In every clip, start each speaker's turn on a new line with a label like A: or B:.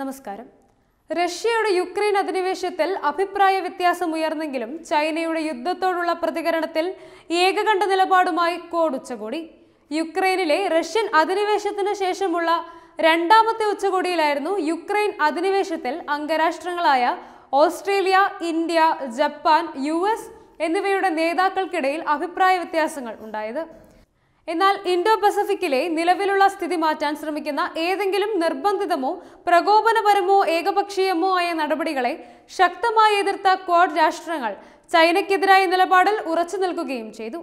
A: നമസ്കാരം റഷ്യയുടെ യുക്രൈൻ അധിനിവേശത്തിൽ അഭിപ്രായ വ്യത്യാസം ഉയർന്നെങ്കിലും ചൈനയുടെ യുദ്ധത്തോടുള്ള പ്രതികരണത്തിൽ ഏകകണ്ഠ നിലപാടുമായി കോഡ് ഉച്ചകോടി യുക്രൈനിലെ റഷ്യൻ അധിനിവേശത്തിന് ശേഷമുള്ള രണ്ടാമത്തെ ഉച്ചകോടിയിലായിരുന്നു യുക്രൈൻ അധിനിവേശത്തിൽ അംഗരാഷ്ട്രങ്ങളായ ഓസ്ട്രേലിയ ഇന്ത്യ ജപ്പാൻ യു എന്നിവയുടെ നേതാക്കൾക്കിടയിൽ അഭിപ്രായ വ്യത്യാസങ്ങൾ ഉണ്ടായത് എന്നാൽ ഇൻഡോ പസഫിക്കിലെ നിലവിലുള്ള സ്ഥിതി മാറ്റാൻ ശ്രമിക്കുന്ന ഏതെങ്കിലും നിർബന്ധിതമോ പ്രകോപനപരമോ ഏകപക്ഷീയമോ ആയ നടപടികളെ ശക്തമായി എതിർത്ത ക്വാഡ് രാഷ്ട്രങ്ങൾ ചൈനയ്ക്കെതിരായ നിലപാടിൽ ഉറച്ചു നിൽക്കുകയും ചെയ്തു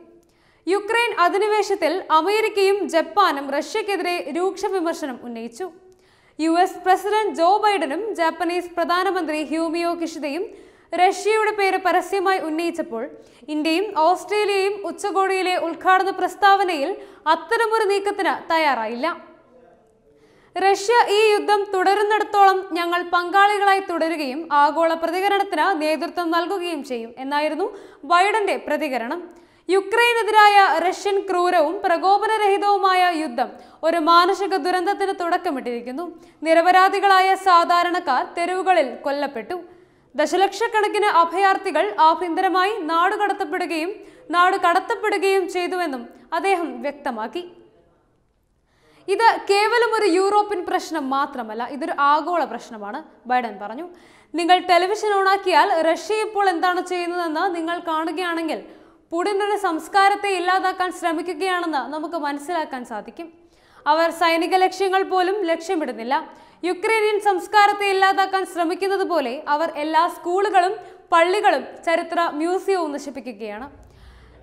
A: യുക്രൈൻ അധിനിവേശത്തിൽ അമേരിക്കയും ജപ്പാനും റഷ്യക്കെതിരെ രൂക്ഷ വിമർശനം ഉന്നയിച്ചു യു എസ് പ്രസിഡന്റ് ജോ ബൈഡനും ജാപ്പനീസ് പ്രധാനമന്ത്രി ഹ്യൂമിയോ കിഷിതയും റഷ്യയുടെ പേര് പരസ്യമായി ഉന്നയിച്ചപ്പോൾ ഇന്ത്യയും ഓസ്ട്രേലിയയും ഉച്ചകോടിയിലെ ഉദ്ഘാടന പ്രസ്താവനയിൽ അത്തരമൊരു നീക്കത്തിന് തയ്യാറായില്ല റഷ്യ ഈ യുദ്ധം തുടരുന്നിടത്തോളം ഞങ്ങൾ പങ്കാളികളായി തുടരുകയും ആഗോള പ്രതികരണത്തിന് നേതൃത്വം നൽകുകയും ചെയ്യും എന്നായിരുന്നു ബൈഡന്റെ പ്രതികരണം യുക്രൈനെതിരായ റഷ്യൻ ക്രൂരവും പ്രകോപനരഹിതവുമായ യുദ്ധം ഒരു മാനുഷിക ദുരന്തത്തിന് തുടക്കമിട്ടിരിക്കുന്നു നിരപരാധികളായ സാധാരണക്കാർ തെരുവുകളിൽ കൊല്ലപ്പെട്ടു ദശലക്ഷക്കണക്കിന് അഭയാർത്ഥികൾ ആഭ്യന്തരമായി നാട് കടത്തപ്പെടുകയും നാട് കടത്തപ്പെടുകയും ചെയ്തുവെന്നും അദ്ദേഹം വ്യക്തമാക്കി ഇത് കേവലം ഒരു യൂറോപ്യൻ പ്രശ്നം മാത്രമല്ല ഇതൊരു ആഗോള പ്രശ്നമാണ് ബൈഡൻ പറഞ്ഞു നിങ്ങൾ ടെലിവിഷൻ ഓണാക്കിയാൽ റഷ്യ ഇപ്പോൾ എന്താണ് ചെയ്യുന്നതെന്ന് നിങ്ങൾ കാണുകയാണെങ്കിൽ പുടിനൊരു സംസ്കാരത്തെ ഇല്ലാതാക്കാൻ ശ്രമിക്കുകയാണെന്ന് നമുക്ക് മനസ്സിലാക്കാൻ സാധിക്കും അവർ സൈനിക ലക്ഷ്യങ്ങൾ പോലും ലക്ഷ്യമിടുന്നില്ല യുക്രൈനിയൻ സംസ്കാരത്തെ ഇല്ലാതാക്കാൻ ശ്രമിക്കുന്നത് പോലെ അവർ എല്ലാ സ്കൂളുകളും പള്ളികളും ചരിത്ര മ്യൂസിയവും നശിപ്പിക്കുകയാണ്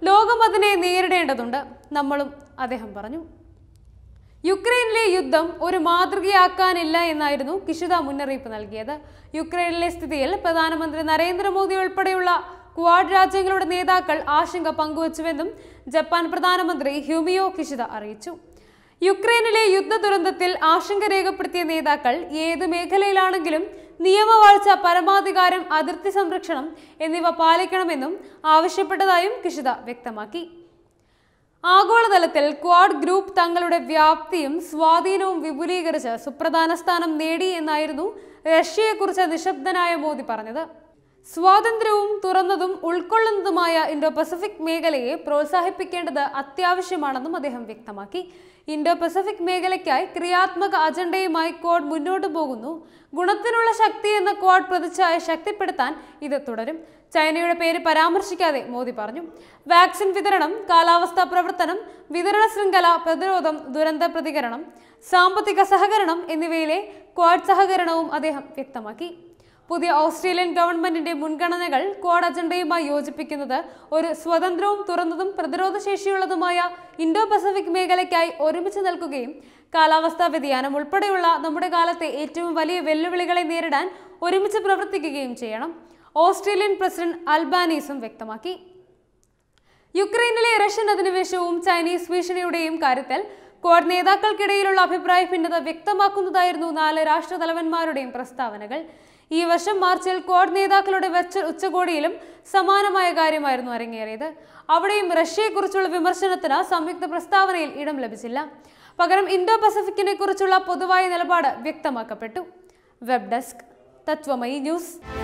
A: ലോകം അതിനെ നേരിടേണ്ടതുണ്ട് നമ്മളും അദ്ദേഹം പറഞ്ഞു യുക്രൈനിലെ യുദ്ധം ഒരു മാതൃകയാക്കാനില്ല എന്നായിരുന്നു കിഷിത മുന്നറിയിപ്പ് നൽകിയത് യുക്രൈനിലെ സ്ഥിതിയിൽ പ്രധാനമന്ത്രി നരേന്ദ്രമോദി ഉൾപ്പെടെയുള്ള ക്വാഡ് രാജ്യങ്ങളുടെ നേതാക്കൾ ആശങ്ക പങ്കുവച്ചുവെന്നും ജപ്പാൻ പ്രധാനമന്ത്രി ഹ്യൂമിയോ കിഷിത അറിയിച്ചു യുക്രൈനിലെ യുദ്ധ ദുരന്തത്തിൽ ആശങ്ക രേഖപ്പെടുത്തിയ നേതാക്കൾ ഏത് മേഖലയിലാണെങ്കിലും നിയമവാഴ്ച പരമാധികാരം അതിർത്തി സംരക്ഷണം എന്നിവ പാലിക്കണമെന്നും ആവശ്യപ്പെട്ടതായും കിഷിത വ്യക്തമാക്കി ആഗോളതലത്തിൽ ക്വാഡ് ഗ്രൂപ്പ് തങ്ങളുടെ വ്യാപ്തിയും സ്വാധീനവും വിപുലീകരിച്ച് സുപ്രധാന സ്ഥാനം നേടി എന്നായിരുന്നു റഷ്യയെക്കുറിച്ച് നിശബ്ദനായ മോദി പറഞ്ഞത് സ്വാതന്ത്ര്യവും തുറന്നതും ഉൾക്കൊള്ളുന്നതുമായ ഇൻഡോ പസഫിക് മേഖലയെ പ്രോത്സാഹിപ്പിക്കേണ്ടത് അത്യാവശ്യമാണെന്നും അദ്ദേഹം വ്യക്തമാക്കി ഇൻഡോ പസഫിക് മേഖലയ്ക്കായി ക്രിയാത്മക അജണ്ടയുമായി ക്വാഡ് മുന്നോട്ടു പോകുന്നു ഗുണത്തിനുള്ള ശക്തി എന്ന ക്വാഡ് പ്രതിച്ഛായ ശക്തിപ്പെടുത്താൻ ഇത് തുടരും ചൈനയുടെ പേര് പരാമർശിക്കാതെ മോദി പറഞ്ഞു വാക്സിൻ വിതരണം കാലാവസ്ഥാ പ്രവർത്തനം വിതരണ ശൃംഖല പ്രതിരോധം ദുരന്ത പ്രതികരണം സാമ്പത്തിക സഹകരണം എന്നിവയിലെ ക്വാഡ് സഹകരണവും അദ്ദേഹം വ്യക്തമാക്കി പുതിയ ഓസ്ട്രേലിയൻ ഗവൺമെന്റിന്റെ മുൻഗണനകൾ ക്വാഡ് അജണ്ടയുമായി യോജിപ്പിക്കുന്നത് ഒരു സ്വതന്ത്രവും തുറന്നതും പ്രതിരോധശേഷിയുള്ളതുമായ ഇൻഡോ പസഫിക് മേഖലയ്ക്കായി ഒരുമിച്ച് നിൽക്കുകയും കാലാവസ്ഥാ വ്യതിയാനം ഉൾപ്പെടെയുള്ള നമ്മുടെ കാലത്തെ ഏറ്റവും വലിയ വെല്ലുവിളികളെ നേരിടാൻ ഒരുമിച്ച് പ്രവർത്തിക്കുകയും ചെയ്യണം ഓസ്ട്രേലിയൻ പ്രസിഡന്റ് അൽബാനീസും വ്യക്തമാക്കി യുക്രൈനിലെ റഷ്യൻ അധിനിവേശവും ചൈനീസ് ഭീഷണിയുടെയും കാര്യത്തിൽ ക്വാഡ് നേതാക്കൾക്കിടയിലുള്ള അഭിപ്രായ ഭിന്നത വ്യക്തമാക്കുന്നതായിരുന്നു നാല് രാഷ്ട്രതലവന്മാരുടെയും പ്രസ്താവനകൾ ഈ വർഷം മാർച്ചിൽ ക്വാഡ് നേതാക്കളുടെ വെർച്വൽ ഉച്ചകോടിയിലും സമാനമായ കാര്യമായിരുന്നു അരങ്ങേറിയത് അവിടെയും റഷ്യയെക്കുറിച്ചുള്ള വിമർശനത്തിന് സംയുക്ത പ്രസ്താവനയിൽ ഇടം ലഭിച്ചില്ല പകരം ഇന്തോ പസഫിക്കിനെ കുറിച്ചുള്ള പൊതുവായ നിലപാട് വ്യക്തമാക്കപ്പെട്ടു വെബ് ഡെസ്ക് തത്വമയി ന്യൂസ്